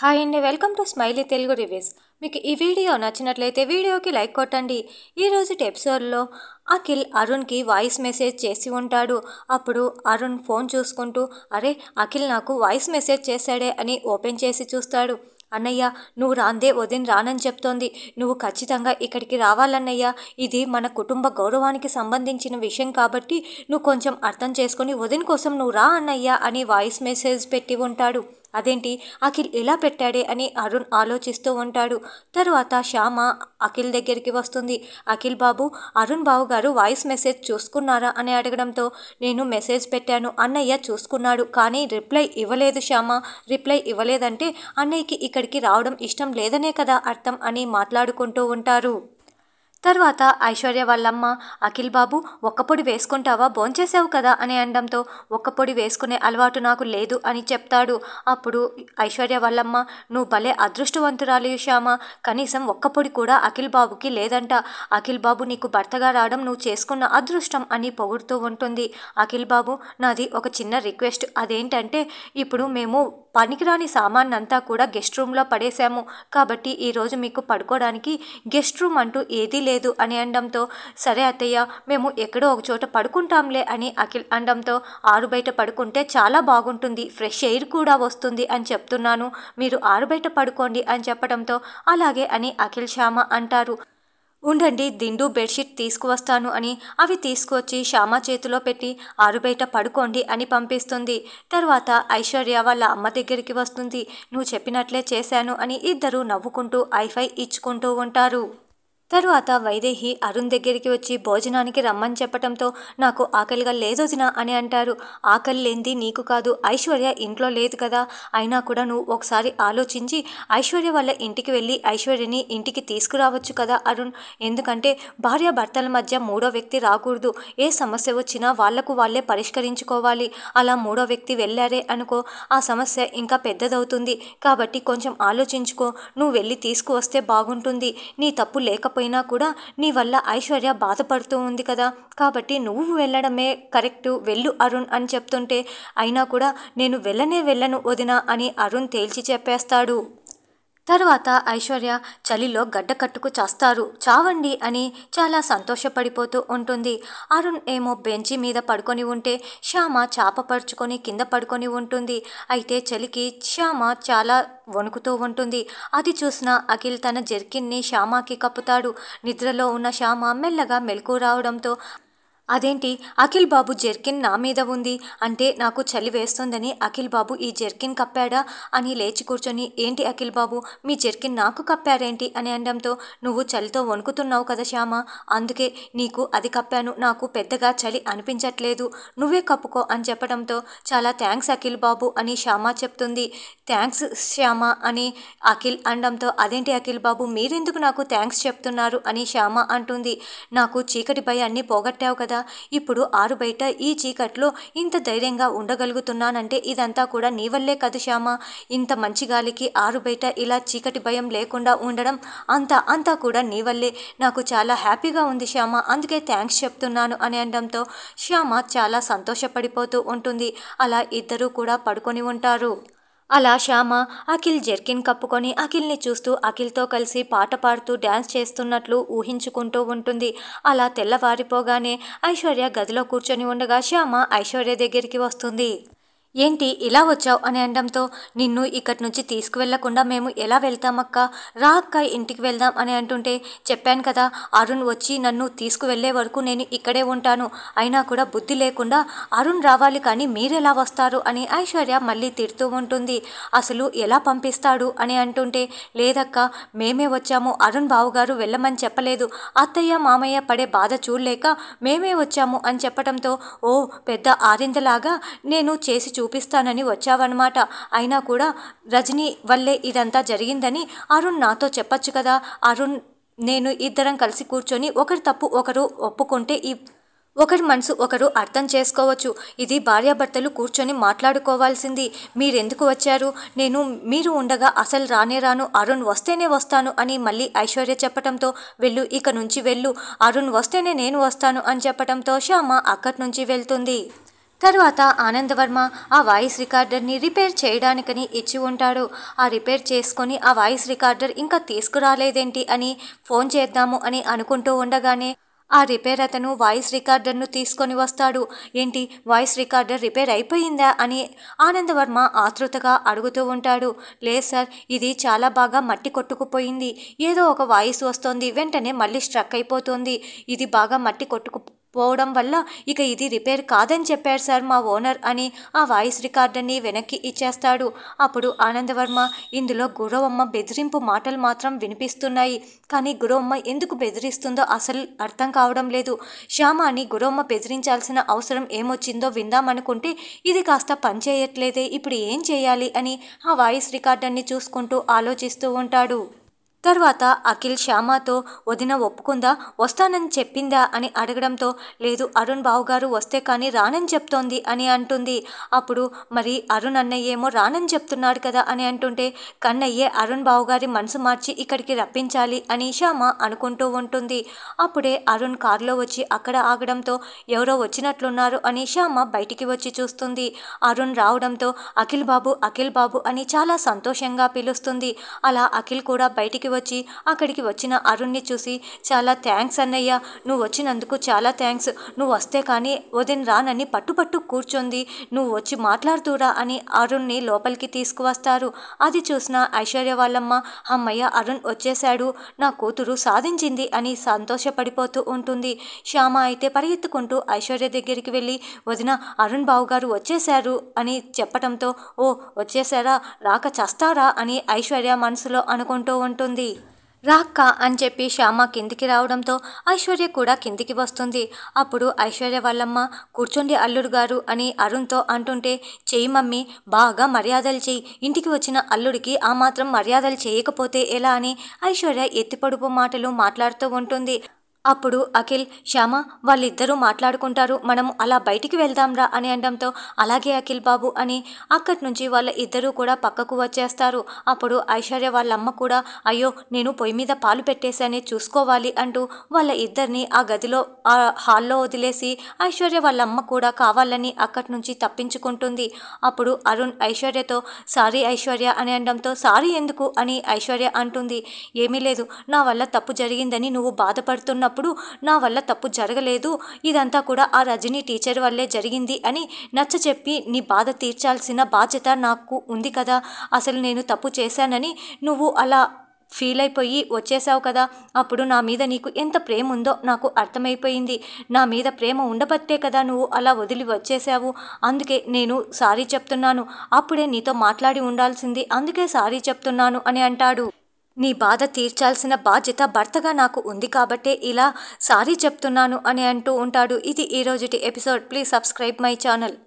hi అండి welcome to smiley Telugu reviews మీకు ఈ వీడియో నచ్చినట్లయితే వీడియోకి లైక్ కొట్టండి ఈరోజు ఎపిసోడ్లో అఖిల్ అరుణ్కి వాయిస్ మెసేజ్ చేసి ఉంటాడు అప్పుడు అరుణ్ ఫోన్ చూసుకుంటూ అరే అఖిల్ నాకు వాయిస్ మెసేజ్ చేశాడే అని ఓపెన్ చేసి చూస్తాడు అన్నయ్య నువ్వు రాందే వదిన రానని చెప్తోంది నువ్వు ఖచ్చితంగా ఇక్కడికి రావాలన్నయ్య ఇది మన కుటుంబ గౌరవానికి సంబంధించిన విషయం కాబట్టి నువ్వు కొంచెం అర్థం చేసుకుని వదిన కోసం నువ్వు రా అన్నయ్య అని వాయిస్ మెసేజ్ పెట్టి ఉంటాడు అదేంటి అఖిల్ ఎలా పెట్టాడే అని అరుణ్ ఆలోచిస్తూ ఉంటాడు తరువాత శ్యామ అఖిల్ దగ్గరికి వస్తుంది అఖిల్ బాబు అరుణ్ బాబు గారు వాయిస్ మెసేజ్ చూసుకున్నారా అని అడగడంతో నేను మెసేజ్ పెట్టాను అన్నయ్య చూసుకున్నాడు కానీ రిప్లై ఇవ్వలేదు శ్యామ రిప్లై ఇవ్వలేదంటే అన్నయ్యకి ఇక్కడికి రావడం ఇష్టం లేదనే కదా అర్థం అని మాట్లాడుకుంటూ ఉంటారు తర్వాత ఐశ్వర్య వాళ్ళమ్మ అఖిల్ బాబు ఒక్కపొడి వేసుకుంటావా భోంచేసావు కదా అని అనడంతో ఒక్కపొడి వేసుకునే అలవాటు నాకు లేదు అని చెప్తాడు అప్పుడు ఐశ్వర్య వాళ్ళమ్మ నువ్వు భలే అదృష్టవంతురాలు శ్యామ కనీసం ఒక్కపొడి కూడా అఖిల్ బాబుకి లేదంట అఖిల్ బాబు నీకు భర్తగా రావడం నువ్వు చేసుకున్న అదృష్టం అని పొగుడుతూ ఉంటుంది అఖిల్ బాబు నాది ఒక చిన్న రిక్వెస్ట్ అదేంటంటే ఇప్పుడు మేము పనికిరాని సామాన్ అంతా కూడా గెస్ట్ రూమ్లో పడేశాము కాబట్టి ఈరోజు మీకు పడుకోవడానికి గెస్ట్ రూమ్ అంటూ ఏదీ లేదు అని అనడంతో సరే అత్తయ్య మేము ఎక్కడో ఒక చోట పడుకుంటాంలే అని అఖిల్ అనడంతో ఆరు బయట పడుకుంటే చాలా బాగుంటుంది ఫ్రెష్ ఎయిర్ కూడా వస్తుంది అని చెప్తున్నాను మీరు ఆరు బయట పడుకోండి అని చెప్పడంతో అలాగే అని అఖిల్ శ్యామ అంటారు ఉండండి దిండు బెడ్షీట్ తీసుకువస్తాను అని అవి తీసుకొచ్చి శ్యామ చేతిలో పెట్టి ఆరుబయట పడుకోండి అని పంపిస్తుంది తర్వాత ఐశ్వర్య వాళ్ళ అమ్మ దగ్గరికి వస్తుంది నువ్వు చెప్పినట్లే చేశాను అని ఇద్దరు నవ్వుకుంటూ ఐఫై ఇచ్చుకుంటూ ఉంటారు తరువాత వైదేహి అరుణ్ దగ్గరికి వచ్చి భోజనానికి రమ్మని చెప్పటంతో నాకు ఆకలిగా లేదొదినా అని అంటారు ఆకలి లేనిది నీకు కాదు ఐశ్వర్య ఇంట్లో లేదు కదా అయినా కూడా నువ్వు ఒకసారి ఆలోచించి ఐశ్వర్య వాళ్ళ ఇంటికి వెళ్ళి ఐశ్వర్యని ఇంటికి తీసుకురావచ్చు కదా అరుణ్ ఎందుకంటే భార్య భర్తల మధ్య మూడో వ్యక్తి రాకూడదు ఏ సమస్య వచ్చినా వాళ్లకు వాళ్ళే పరిష్కరించుకోవాలి అలా మూడో వ్యక్తి వెళ్ళారే అనుకో ఆ సమస్య ఇంకా పెద్దదవుతుంది కాబట్టి కొంచెం ఆలోచించుకో నువ్వు వెళ్ళి తీసుకువస్తే బాగుంటుంది నీ తప్పు లేకపోతే లేకపోయినా కూడా నీ వల్ల ఐశ్వర్య బాధపడుతూ ఉంది కదా కాబట్టి నువ్వు వెళ్ళడమే కరెక్టు వెళ్ళు అరుణ్ అని చెప్తుంటే అయినా కూడా నేను వెళ్ళనే వెళ్ళను వదినా అని అరుణ్ తేల్చి చెప్పేస్తాడు తర్వాత ఐశ్వర్య చలిలో గడ్డ కట్టుకు చేస్తారు చావండి అని చాలా సంతోషపడిపోతూ ఉంటుంది అరుణ్ ఏమో బెంచి మీద పడుకొని ఉంటే శ్యామ చాప పరుచుకొని కింద పడుకొని ఉంటుంది అయితే చలికి శ్యామ చాలా వణుకుతూ ఉంటుంది అది చూసిన అఖిల్ తన జెర్కిన్ని శ్యామకి కప్పుతాడు నిద్రలో ఉన్న శ్యామ మెల్లగా మెలకు రావడంతో అదేంటి అఖిల్ బాబు జెర్కిన్ నా మీద ఉంది అంటే నాకు చలి వేస్తుందని అఖిల్ బాబు ఈ జెర్కిన్ కప్పాడా అని లేచి కూర్చొని ఏంటి అఖిల్ బాబు మీ జెర్కిన్ నాకు కప్పారేంటి అని అనడంతో నువ్వు చలితో వణుకుతున్నావు కదా శ్యామ అందుకే నీకు అది కప్పాను నాకు పెద్దగా చలి అనిపించట్లేదు నువ్వే కప్పుకో అని చెప్పడంతో చాలా థ్యాంక్స్ అఖిల్ బాబు అని శ్యామ చెప్తుంది థ్యాంక్స్ శ్యామ అని అఖిల్ అనడంతో అదేంటి అఖిల్ బాబు మీరెందుకు నాకు థ్యాంక్స్ చెప్తున్నారు అని శ్యామ అంటుంది నాకు చీకటి భయాన్ని పోగొట్టావు కదా ఇప్పుడు ఆరు బయట ఈ చీకట్లో ఇంత ధైర్యంగా ఉండగలుగుతున్నానంటే ఇదంతా కూడా నీ వల్లే కదా శ్యామ ఇంత మంచి గాలికి ఆరు బయట ఇలా చీకటి భయం లేకుండా ఉండడం అంతా అంతా కూడా నీ వల్లే నాకు చాలా హ్యాపీగా ఉంది శ్యామ అందుకే థ్యాంక్స్ చెప్తున్నాను అని అనడంతో శ్యామ చాలా సంతోషపడిపోతూ ఉంటుంది అలా ఇద్దరూ కూడా పడుకొని ఉంటారు అలా శ్యామ అఖిల్ జెర్కిన్ కప్పుకొని అఖిల్ని చూస్తూ అఖిల్తో కలిసి పాట పాడుతూ డ్యాన్స్ చేస్తున్నట్లు ఊహించుకుంటూ ఉంటుంది అలా తెల్లవారిపోగానే ఐశ్వర్య గదిలో కూర్చొని ఉండగా శ్యామ ఐశ్వర్య దగ్గరికి వస్తుంది ఏంటి ఇలా వచ్చావు అని అనడంతో నిన్ను ఇక్కడి నుంచి తీసుకువెళ్లకుండా మేము ఎలా వెళ్తామక్క రా అక్క ఇంటికి వెళ్దాం అని అంటుంటే చెప్పాను కదా అరుణ్ వచ్చి నన్ను తీసుకువెళ్లే వరకు నేను ఇక్కడే ఉంటాను అయినా కూడా బుద్ధి లేకుండా అరుణ్ రావాలి కానీ మీరెలా వస్తారు అని ఐశ్వర్య మళ్ళీ తిడుతూ ఉంటుంది అసలు ఎలా పంపిస్తాడు అని అంటుంటే లేదక్క మేమే వచ్చాము అరుణ్ బావుగారు వెళ్ళమని చెప్పలేదు అత్తయ్య మామయ్య పడే బాధ చూడలేక మేమే వచ్చాము అని చెప్పడంతో ఓ పెద్ద ఆరిందలాగా నేను చేసి చూ చూపిస్తానని వచ్చావన్నమాట అయినా కూడా రజనీ వల్లే ఇదంతా జరిగిందని అరుణ్ నాతో చెప్పచ్చు కదా అరుణ్ నేను ఇద్దరం కలిసి కూర్చొని ఒకరి తప్పు ఒకరు ఒప్పుకుంటే ఈ ఒకరి మనసు ఒకరు అర్థం చేసుకోవచ్చు ఇది భార్యాభర్తలు కూర్చొని మాట్లాడుకోవాల్సింది మీరెందుకు వచ్చారు నేను మీరు ఉండగా అసలు రానే రాను అరుణ్ వస్తేనే వస్తాను అని మళ్ళీ ఐశ్వర్య చెప్పడంతో వెళ్ళు ఇక నుంచి వెళ్ళు అరుణ్ వస్తేనే నేను వస్తాను అని చెప్పడంతో శ్యామ అక్కడి నుంచి వెళ్తుంది తర్వాత ఆనందవర్మ ఆ వాయిస్ రికార్డర్ని రిపేర్ చేయడానికని ఇచ్చి ఉంటాడు ఆ రిపేర్ చేసుకొని ఆ వాయిస్ రికార్డర్ ఇంకా తీసుకురాలేదేంటి అని ఫోన్ చేద్దాము అని అనుకుంటూ ఉండగానే ఆ రిపేర్ అతను వాయిస్ రికార్డర్ను తీసుకొని వస్తాడు ఏంటి వాయిస్ రికార్డర్ రిపేర్ అయిపోయిందా అని ఆనందవర్మ ఆతృతగా అడుగుతూ ఉంటాడు లేదు సార్ ఇది చాలా బాగా మట్టి కొట్టుకుపోయింది ఏదో ఒక వాయిస్ వస్తుంది వెంటనే మళ్ళీ స్ట్రక్ అయిపోతుంది ఇది బాగా మట్టి కొట్టుకు పోవడం వల్ల ఇక ఇది రిపేర్ కాదని చెప్పాడు సార్ మా ఓనర్ అని ఆ వాయిస్ రికార్డర్ని వెనక్కి ఇచ్చేస్తాడు అప్పుడు ఆనందవర్మ ఇందులో గురవమ్మ బెదిరింపు మాటలు మాత్రం వినిపిస్తున్నాయి కానీ గురవమ్మ ఎందుకు బెదిరిస్తుందో అసలు అర్థం కావడం లేదు అని గురవమ్మ బెదిరించాల్సిన అవసరం ఏమొచ్చిందో విందామనుకుంటే ఇది కాస్త పనిచేయట్లేదే ఇప్పుడు ఏం చేయాలి అని ఆ వాయిస్ రికార్డర్ని చూసుకుంటూ ఆలోచిస్తూ ఉంటాడు తర్వాత అఖిల్ శ్యామతో వదిన ఒప్పుకుందా వస్తానని చెప్పిందా అని అడగడంతో లేదు అరుణ్ బావు గారు వస్తే కానీ రానని చెప్తోంది అని అంటుంది అప్పుడు మరి అరుణ్ అన్నయ్య ఏమో రానని చెప్తున్నాడు కదా అని అంటుంటే కన్నయ్యే అరుణ్ బావు గారి మనసు మార్చి ఇక్కడికి రప్పించాలి అని శ్యామ అనుకుంటూ ఉంటుంది అప్పుడే అరుణ్ కారులో వచ్చి అక్కడ ఆగడంతో ఎవరో వచ్చినట్లున్నారు అని శ్యామ బయటికి వచ్చి చూస్తుంది అరుణ్ రావడంతో అఖిల్ బాబు అఖిల్ బాబు అని చాలా సంతోషంగా పిలుస్తుంది అలా అఖిల్ కూడా బయటికి వచ్చి వచ్చి అక్కడికి వచ్చిన అరుణ్ని చూసి చాలా థ్యాంక్స్ అన్నయ్య నువ్వు వచ్చినందుకు చాలా థ్యాంక్స్ నువ్వు వస్తే కానీ వదిన రానని పట్టుపట్టు కూర్చుంది నువ్వు వచ్చి మాట్లాడుతురా అని అరుణ్ని లోపలికి తీసుకువస్తారు అది చూసిన ఐశ్వర్య వాళ్ళమ్మ అమ్మయ్య అరుణ్ వచ్చేశాడు నా కూతురు సాధించింది అని సంతోషపడిపోతూ ఉంటుంది శ్యామ అయితే పరిగెత్తుకుంటూ ఐశ్వర్య దగ్గరికి వెళ్ళి వదిన అరుణ్ బాబు గారు వచ్చేశారు అని చెప్పడంతో ఓ వచ్చేశారా రాక చస్తారా అని ఐశ్వర్య మనసులో అనుకుంటూ ఉంటుంది అంది రాక్క అని చెప్పి శ్యామ కిందికి రావడంతో ఐశ్వర్య కూడా కిందికి వస్తుంది అప్పుడు ఐశ్వర్య వాళ్ళమ్మ కూర్చోండి అల్లుడు గారు అని అరుణ్తో అంటుంటే చెయ్యి మమ్మీ బాగా మర్యాదలు చెయ్యి ఇంటికి వచ్చిన అల్లుడికి ఆ మాత్రం మర్యాదలు చేయకపోతే ఎలా అని ఐశ్వర్య ఎత్తిపడుపు మాటలు మాట్లాడుతూ ఉంటుంది అప్పుడు అఖిల్ శ్యామ వాళ్ళిద్దరూ మాట్లాడుకుంటారు మనం అలా బయటికి వెళ్దాంరా అని అనడంతో అలాగే అఖిల్ బాబు అని అక్కడి నుంచి వాళ్ళ ఇద్దరూ కూడా పక్కకు వచ్చేస్తారు అప్పుడు ఐశ్వర్య వాళ్ళమ్మ కూడా అయ్యో నేను పొయ్యి మీద పాలు పెట్టేశానే చూసుకోవాలి అంటూ వాళ్ళ ఇద్దరిని ఆ గదిలో ఆ హాల్లో వదిలేసి ఐశ్వర్య వాళ్ళమ్మ కూడా కావాలని అక్కడి నుంచి తప్పించుకుంటుంది అప్పుడు అరుణ్ ఐశ్వర్యతో సారీ ఐశ్వర్య అని అనడంతో సారీ ఎందుకు అని ఐశ్వర్య అంటుంది ఏమీ లేదు నా వల్ల తప్పు జరిగిందని నువ్వు బాధపడుతున్నావు చేస్తున్నప్పుడు నా వల్ల తప్పు జరగలేదు ఇదంతా కూడా ఆ రజనీ టీచర్ వల్లే జరిగింది అని నచ్చ చెప్పి నీ బాధ తీర్చాల్సిన బాధ్యత నాకు ఉంది కదా అసలు నేను తప్పు చేశానని నువ్వు అలా ఫీల్ అయిపోయి వచ్చేసావు కదా అప్పుడు నా మీద నీకు ఎంత ప్రేమ ఉందో నాకు అర్థమైపోయింది నా మీద ప్రేమ ఉండబట్టే కదా నువ్వు అలా వదిలి వచ్చేసావు అందుకే నేను సారీ చెప్తున్నాను అప్పుడే నీతో మాట్లాడి ఉండాల్సింది అందుకే సారీ చెప్తున్నాను అని అంటాడు నీ బాధ తీర్చాల్సిన బాధ్యత భర్తగా నాకు ఉంది కాబట్టే ఇలా సారీ చెప్తున్నాను అని అంటూ ఉంటాడు ఇది ఈరోజుటి episode please subscribe my channel